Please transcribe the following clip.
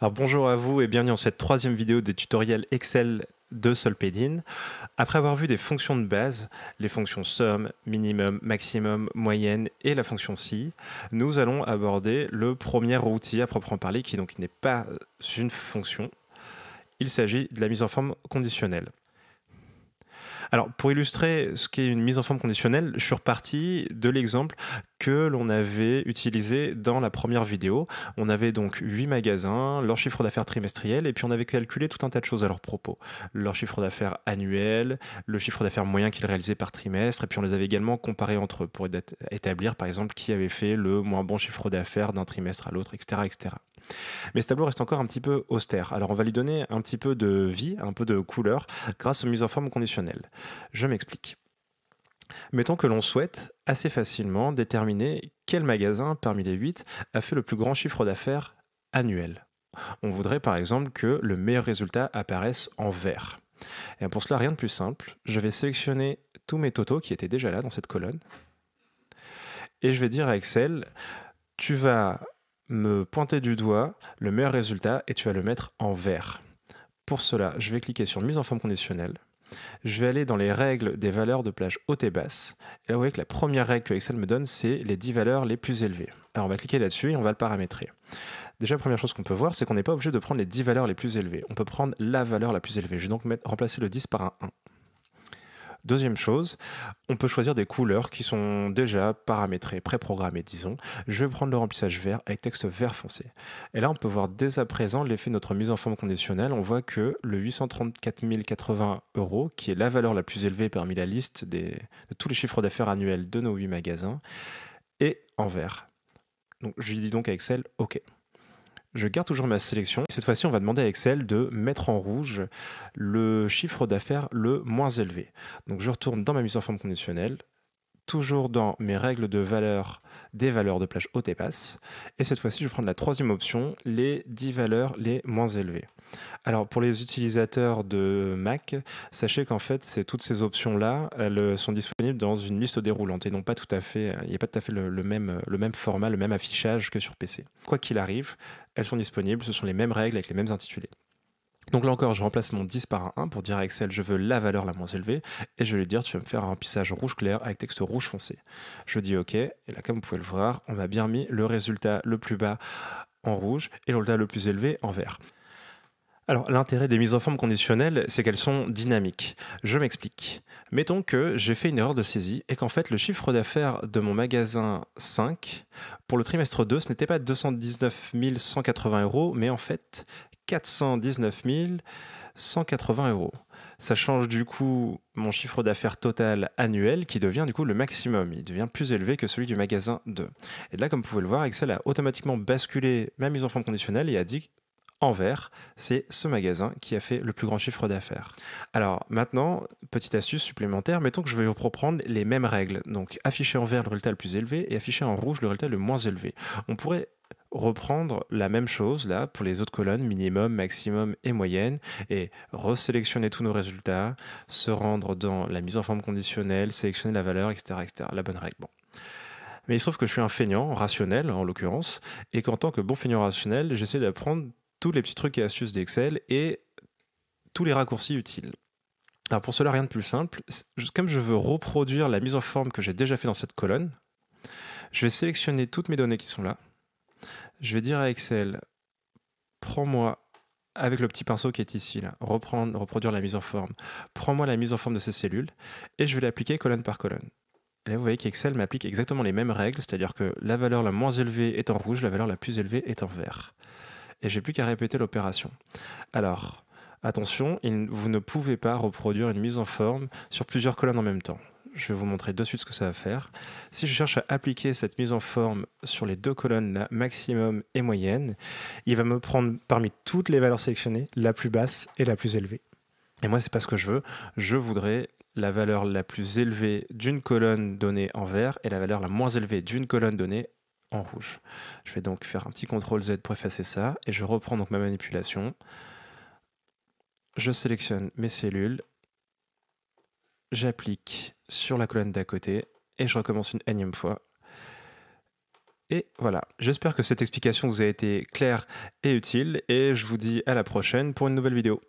Alors bonjour à vous et bienvenue dans cette troisième vidéo des tutoriels Excel de Solpedine. Après avoir vu des fonctions de base, les fonctions somme, minimum, maximum, moyenne et la fonction si, nous allons aborder le premier outil à proprement parler qui n'est pas une fonction. Il s'agit de la mise en forme conditionnelle. Alors, pour illustrer ce qu'est une mise en forme conditionnelle, je suis reparti de l'exemple que l'on avait utilisé dans la première vidéo. On avait donc huit magasins, leur chiffre d'affaires trimestriel, et puis on avait calculé tout un tas de choses à leur propos. Leur chiffre d'affaires annuel, le chiffre d'affaires moyen qu'ils réalisaient par trimestre, et puis on les avait également comparés entre eux pour établir par exemple qui avait fait le moins bon chiffre d'affaires d'un trimestre à l'autre, etc., etc. Mais ce tableau reste encore un petit peu austère, alors on va lui donner un petit peu de vie, un peu de couleur, grâce aux mises en forme conditionnelles. Je m'explique. Mettons que l'on souhaite assez facilement déterminer quel magasin parmi les 8 a fait le plus grand chiffre d'affaires annuel. On voudrait par exemple que le meilleur résultat apparaisse en vert. Et pour cela, rien de plus simple. Je vais sélectionner tous mes totaux qui étaient déjà là dans cette colonne. Et je vais dire à Excel, tu vas me pointer du doigt le meilleur résultat et tu vas le mettre en vert. Pour cela, je vais cliquer sur mise en forme conditionnelle. Je vais aller dans les règles des valeurs de plage haute et basse. Et là, vous voyez que la première règle que Excel me donne, c'est les 10 valeurs les plus élevées. Alors, on va cliquer là-dessus et on va le paramétrer. Déjà, la première chose qu'on peut voir, c'est qu'on n'est pas obligé de prendre les 10 valeurs les plus élevées. On peut prendre la valeur la plus élevée. Je vais donc mettre, remplacer le 10 par un 1. Deuxième chose, on peut choisir des couleurs qui sont déjà paramétrées, préprogrammées, disons. Je vais prendre le remplissage vert avec texte vert foncé. Et là, on peut voir dès à présent l'effet de notre mise en forme conditionnelle. On voit que le 834 080 euros, qui est la valeur la plus élevée parmi la liste des, de tous les chiffres d'affaires annuels de nos 8 magasins, est en vert. Donc, je lui dis donc à Excel, OK. Je garde toujours ma sélection. Cette fois-ci, on va demander à Excel de mettre en rouge le chiffre d'affaires le moins élevé. Donc je retourne dans ma mise en forme conditionnelle, toujours dans mes règles de valeur des valeurs de plage haute et basse. Et cette fois-ci, je vais prendre la troisième option, les 10 valeurs les moins élevées. Alors pour les utilisateurs de Mac, sachez qu'en fait, toutes ces options-là, elles sont disponibles dans une liste déroulante et non pas tout à fait, il n'y a pas tout à fait le, même, le même format, le même affichage que sur PC. Quoi qu'il arrive, elles sont disponibles, ce sont les mêmes règles avec les mêmes intitulés. Donc là encore, je remplace mon 10 par un 1 pour dire à Excel, je veux la valeur la moins élevée, et je vais lui dire, tu vas me faire un remplissage rouge clair avec texte rouge foncé. Je dis OK, et là, comme vous pouvez le voir, on a bien mis le résultat le plus bas en rouge et le résultat le plus élevé en vert. Alors, l'intérêt des mises en forme conditionnelles, c'est qu'elles sont dynamiques. Je m'explique. Mettons que j'ai fait une erreur de saisie et qu'en fait, le chiffre d'affaires de mon magasin 5 pour le trimestre 2, ce n'était pas 219 180 euros, mais en fait, 419 180 euros. Ça change du coup mon chiffre d'affaires total annuel qui devient du coup le maximum. Il devient plus élevé que celui du magasin 2. Et là, comme vous pouvez le voir, Excel a automatiquement basculé ma mise en forme conditionnelle et a dit en vert, c'est ce magasin qui a fait le plus grand chiffre d'affaires. Alors maintenant, petite astuce supplémentaire, mettons que je vais reprendre les mêmes règles. Donc afficher en vert le résultat le plus élevé et afficher en rouge le résultat le moins élevé. On pourrait reprendre la même chose là pour les autres colonnes, minimum, maximum et moyenne, et resélectionner tous nos résultats, se rendre dans la mise en forme conditionnelle, sélectionner la valeur, etc. la bonne règle. Mais il se trouve que je suis un feignant, rationnel en l'occurrence, et qu'en tant que bon feignant rationnel, j'essaie d'apprendre tous les petits trucs et astuces d'Excel et tous les raccourcis utiles. Alors pour cela, rien de plus simple. Comme je veux reproduire la mise en forme que j'ai déjà fait dans cette colonne, je vais sélectionner toutes mes données qui sont là. Je vais dire à Excel, prends-moi avec le petit pinceau qui est ici, là, reprendre, reproduire la mise en forme. Prends-moi la mise en forme de ces cellules et je vais l'appliquer colonne par colonne. Et là, vous voyez qu'Excel m'applique exactement les mêmes règles, c'est-à-dire que la valeur la moins élevée est en rouge, la valeur la plus élevée est en vert. Et j'ai plus qu'à répéter l'opération. Alors, attention, vous ne pouvez pas reproduire une mise en forme sur plusieurs colonnes en même temps. Je vais vous montrer de suite ce que ça va faire. Si je cherche à appliquer cette mise en forme sur les deux colonnes la maximum et moyenne, il va me prendre parmi toutes les valeurs sélectionnées la plus basse et la plus élevée. Et moi, c'est pas ce que je veux. Je voudrais la valeur la plus élevée d'une colonne donnée en vert et la valeur la moins élevée d'une colonne donnée en rouge. Je vais donc faire un petit CTRL Z pour effacer ça et je reprends donc ma manipulation. Je sélectionne mes cellules j'applique sur la colonne d'à côté et je recommence une énième fois. Et voilà, j'espère que cette explication vous a été claire et utile et je vous dis à la prochaine pour une nouvelle vidéo.